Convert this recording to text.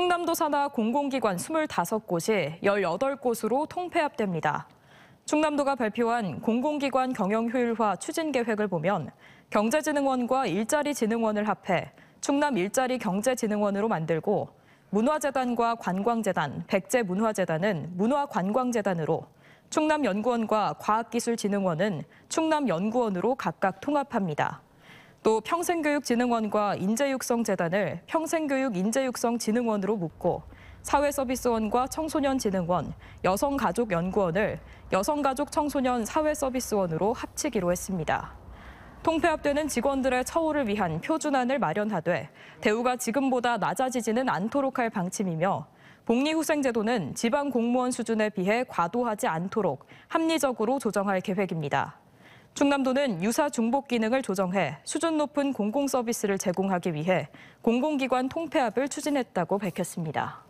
충남도 산하 공공기관 25곳이 18곳으로 통폐합됩니다. 충남도가 발표한 공공기관 경영 효율화 추진 계획을 보면 경제진흥원과 일자리진흥원을 합해 충남 일자리 경제진흥원으로 만들고 문화재단과 관광재단, 백제문화재단은 문화관광재단으로 충남연구원과 과학기술진흥원은 충남연구원으로 각각 통합합니다. 또 평생교육진흥원과 인재육성재단을 평생교육인재육성진흥원으로 묶고 사회서비스원과 청소년진흥원, 여성가족연구원을 여성가족청소년사회서비스원으로 합치기로 했습니다. 통폐합되는 직원들의 처우를 위한 표준안을 마련하되 대우가 지금보다 낮아지지는 않도록 할 방침이며 복리후생제도는 지방 공무원 수준에 비해 과도하지 않도록 합리적으로 조정할 계획입니다. 충남도는 유사 중복 기능을 조정해 수준 높은 공공 서비스를 제공하기 위해 공공기관 통폐합을 추진했다고 밝혔습니다.